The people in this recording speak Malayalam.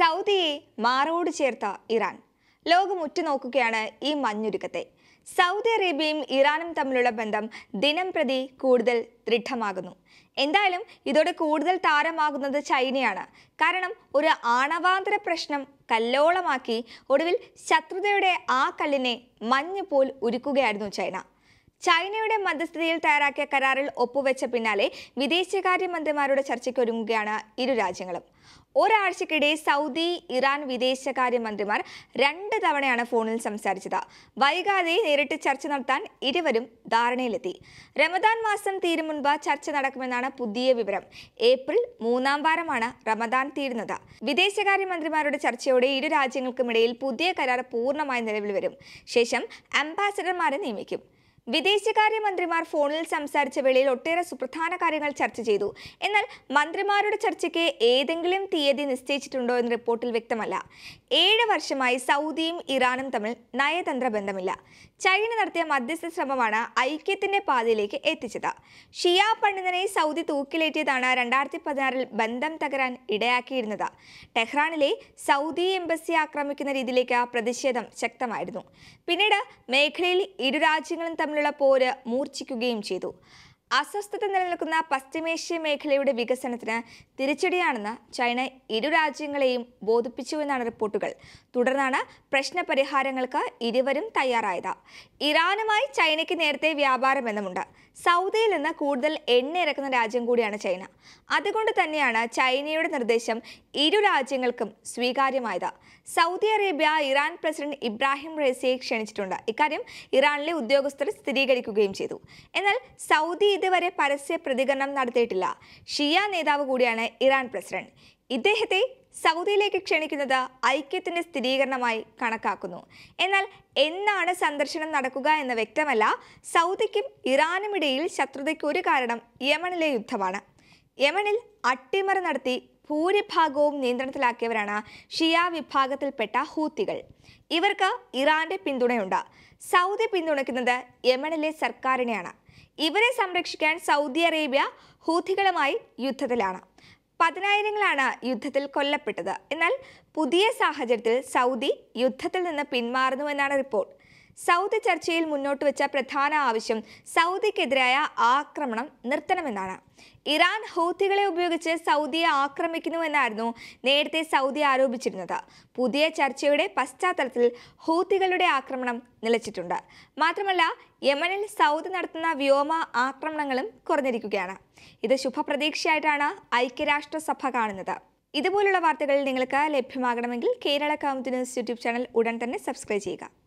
സൗദിയെ മാറോട് ചേർത്ത ഇറാൻ ലോകം ഉറ്റുനോക്കുകയാണ് ഈ മഞ്ഞുരുക്കത്തെ സൗദി അറേബ്യയും ഇറാനും തമ്മിലുള്ള ബന്ധം ദിനം പ്രതി കൂടുതൽ ദൃഢമാകുന്നു എന്തായാലും ഇതോടെ കൂടുതൽ താരമാകുന്നത് ചൈനയാണ് കാരണം ഒരു ആണവാന്തര പ്രശ്നം കല്ലോളമാക്കി ഒടുവിൽ ശത്രുതയുടെ ആ കല്ലിനെ മഞ്ഞ് പോൽ ഉരുക്കുകയായിരുന്നു ചൈന ചൈനയുടെ മധ്യസ്ഥതയിൽ തയ്യാറാക്കിയ കരാറിൽ ഒപ്പുവെച്ച പിന്നാലെ വിദേശകാര്യമന്ത്രിമാരുടെ ചർച്ചയ്ക്കൊരുങ്ങുകയാണ് ഇരു രാജ്യങ്ങളും ഒരാഴ്ചക്കിടെ സൗദി ഇറാൻ വിദേശകാര്യമന്ത്രിമാർ രണ്ട് തവണയാണ് ഫോണിൽ സംസാരിച്ചത് വൈകാതെ നേരിട്ട് ചർച്ച നടത്താൻ ഇരുവരും ധാരണയിലെത്തി റമദാൻ മാസം തീരും മുൻപ് ചർച്ച നടക്കുമെന്നാണ് പുതിയ വിവരം ഏപ്രിൽ മൂന്നാം വാരമാണ് റമദാൻ തീരുന്നത് വിദേശകാര്യമന്ത്രിമാരുടെ ചർച്ചയോടെ ഇരു രാജ്യങ്ങൾക്കുമിടയിൽ പുതിയ കരാർ പൂർണ്ണമായി നിലവിൽ വരും ശേഷം അംബാസിഡർമാരെ നിയമിക്കും വിദേശകാര്യമന്ത്രിമാർ ഫോണിൽ സംസാരിച്ച വേളയിൽ ഒട്ടേറെ സുപ്രധാന കാര്യങ്ങൾ ചർച്ച ചെയ്തു എന്നാൽ മന്ത്രിമാരുടെ ചർച്ചയ്ക്ക് ഏതെങ്കിലും തീയതി നിശ്ചയിച്ചിട്ടുണ്ടോ എന്ന് റിപ്പോർട്ടിൽ വ്യക്തമല്ല ഏഴ് വർഷമായി സൗദിയും ഇറാനും തമ്മിൽ നയതന്ത്ര ബന്ധമില്ല ചൈന നടത്തിയ മധ്യസ്ഥ ശ്രമമാണ് ഐക്യത്തിന്റെ പാതയിലേക്ക് എത്തിച്ചത് ഷിയ പണ്ഡിതനെ സൗദി തൂക്കിലേറ്റിയതാണ് രണ്ടായിരത്തി പതിനാറിൽ ബന്ധം തകരാൻ ഇടയാക്കിയിരുന്നത് ടെഹ്റാനിലെ സൗദി എംബസി ആക്രമിക്കുന്ന രീതിയിലേക്ക് പ്രതിഷേധം ശക്തമായിരുന്നു പിന്നീട് മേഖലയിൽ ഇരു രാജ്യങ്ങളും തമ്മിലുള്ള പോര് മൂർച്ഛിക്കുകയും ചെയ്തു അസ്വസ്ഥത നിലനിൽക്കുന്ന പശ്ചിമേഷ്യ മേഖലയുടെ വികസനത്തിന് തിരിച്ചടിയാണെന്ന് ചൈന ഇരു രാജ്യങ്ങളെയും ബോധിപ്പിച്ചുവെന്നാണ് റിപ്പോർട്ടുകൾ തുടർന്നാണ് പ്രശ്നപരിഹാരങ്ങൾക്ക് ഇരുവരും തയ്യാറായത് ഇറാനുമായി ചൈനയ്ക്ക് നേരത്തെ വ്യാപാര ബന്ധമുണ്ട് സൗദിയിൽ നിന്ന് കൂടുതൽ എണ്ണ ഇറക്കുന്ന രാജ്യം കൂടിയാണ് ചൈന അതുകൊണ്ട് തന്നെയാണ് ചൈനയുടെ നിർദ്ദേശം ഇരു രാജ്യങ്ങൾക്കും സ്വീകാര്യമായത് Saudi Arabia Iran president Ibrahim റേസിയെ ക്ഷണിച്ചിട്ടുണ്ട് ഇക്കാര്യം ഇറാനിലെ ഉദ്യോഗസ്ഥർ സ്ഥിരീകരിക്കുകയും ചെയ്തു എന്നാൽ സൗദി ഇതുവരെ പരസ്യ പ്രതികരണം നടത്തിയിട്ടില്ല ഷിയ നേതാവ് കൂടിയാണ് ഇറാൻ പ്രസിഡന്റ് ഇദ്ദേഹത്തെ സൗദിയിലേക്ക് ക്ഷണിക്കുന്നത് ഐക്യത്തിന്റെ സ്ഥിരീകരണമായി കണക്കാക്കുന്നു എന്നാൽ എന്നാണ് സന്ദർശനം നടക്കുക എന്ന് വ്യക്തമല്ല സൗദിക്കും ഇറാനും ഇടയിൽ ശത്രുതയ്ക്ക് ഒരു കാരണം യമനിലെ യുദ്ധമാണ് യമനിൽ അട്ടിമറി നടത്തി ഭൂരിഭാഗവും നിയന്ത്രണത്തിലാക്കിയവരാണ് ഷിയ വിഭാഗത്തിൽപ്പെട്ട ഹൂത്തികൾ ഇവർക്ക് ഇറാന്റെ പിന്തുണയുണ്ട് സൗദി പിന്തുണയ്ക്കുന്നത് യമനിലെ സർക്കാരിനെയാണ് ഇവരെ സംരക്ഷിക്കാൻ സൗദി അറേബ്യ ഹൂഥികളുമായി യുദ്ധത്തിലാണ് പതിനായിരങ്ങളാണ് യുദ്ധത്തിൽ കൊല്ലപ്പെട്ടത് എന്നാൽ പുതിയ സാഹചര്യത്തിൽ സൗദി യുദ്ധത്തിൽ നിന്ന് പിന്മാറുന്നുവെന്നാണ് റിപ്പോർട്ട് സൗദി ചർച്ചയിൽ മുന്നോട്ട് വെച്ച പ്രധാന ആവശ്യം സൗദിക്കെതിരായ ആക്രമണം നിർത്തണമെന്നാണ് ഇറാൻ ഹൂത്തികളെ ഉപയോഗിച്ച് സൗദിയെ ആക്രമിക്കുന്നുവെന്നായിരുന്നു നേരത്തെ സൗദി ആരോപിച്ചിരുന്നത് പുതിയ ചർച്ചയുടെ പശ്ചാത്തലത്തിൽ ഹൂത്തികളുടെ ആക്രമണം നിലച്ചിട്ടുണ്ട് മാത്രമല്ല യമനിൽ സൗദി നടത്തുന്ന വ്യോമ ആക്രമണങ്ങളും കുറഞ്ഞിരിക്കുകയാണ് ഇത് ശുഭപ്രതീക്ഷയായിട്ടാണ് ഐക്യരാഷ്ട്രസഭ കാണുന്നത് ഇതുപോലുള്ള വാർത്തകൾ നിങ്ങൾക്ക് ലഭ്യമാകണമെങ്കിൽ Kerala Kaumudi news YouTube channel ഉടൻ തന്നെ സബ്സ്ക്രൈബ് ചെയ്യുക